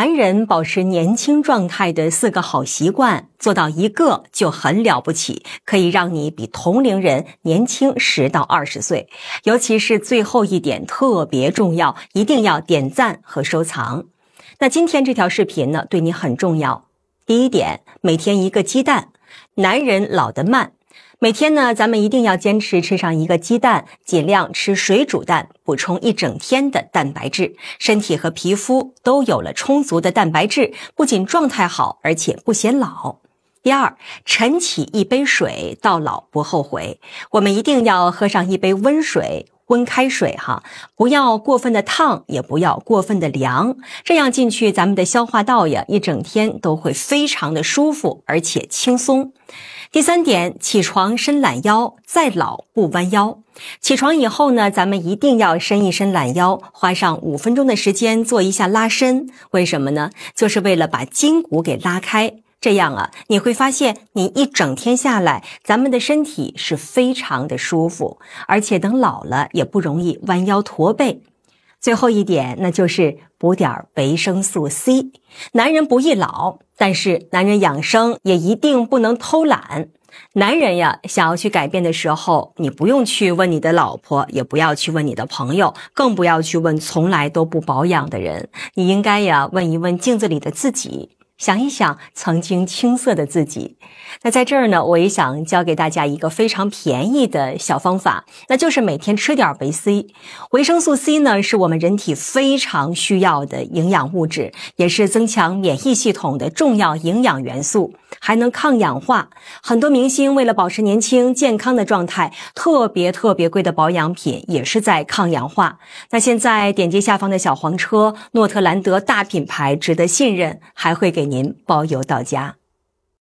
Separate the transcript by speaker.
Speaker 1: 男人保持年轻状态的四个好习惯，做到一个就很了不起，可以让你比同龄人年轻十到二十岁。尤其是最后一点特别重要，一定要点赞和收藏。那今天这条视频呢，对你很重要。第一点，每天一个鸡蛋，男人老得慢。每天呢，咱们一定要坚持吃上一个鸡蛋，尽量吃水煮蛋，补充一整天的蛋白质，身体和皮肤都有了充足的蛋白质，不仅状态好，而且不显老。第二，晨起一杯水，到老不后悔。我们一定要喝上一杯温水。温开水哈，不要过分的烫，也不要过分的凉，这样进去咱们的消化道呀，一整天都会非常的舒服而且轻松。第三点，起床伸懒腰，再老不弯腰。起床以后呢，咱们一定要伸一伸懒腰，花上五分钟的时间做一下拉伸。为什么呢？就是为了把筋骨给拉开。这样啊，你会发现你一整天下来，咱们的身体是非常的舒服，而且等老了也不容易弯腰驼背。最后一点，那就是补点维生素 C。男人不易老，但是男人养生也一定不能偷懒。男人呀，想要去改变的时候，你不用去问你的老婆，也不要去问你的朋友，更不要去问从来都不保养的人。你应该呀，问一问镜子里的自己。想一想曾经青涩的自己，那在这儿呢，我也想教给大家一个非常便宜的小方法，那就是每天吃点维 C。维生素 C 呢，是我们人体非常需要的营养物质，也是增强免疫系统的重要营养元素，还能抗氧化。很多明星为了保持年轻健康的状态，特别特别贵的保养品也是在抗氧化。那现在点击下方的小黄车，诺特兰德大品牌值得信任，还会给。您包邮到家。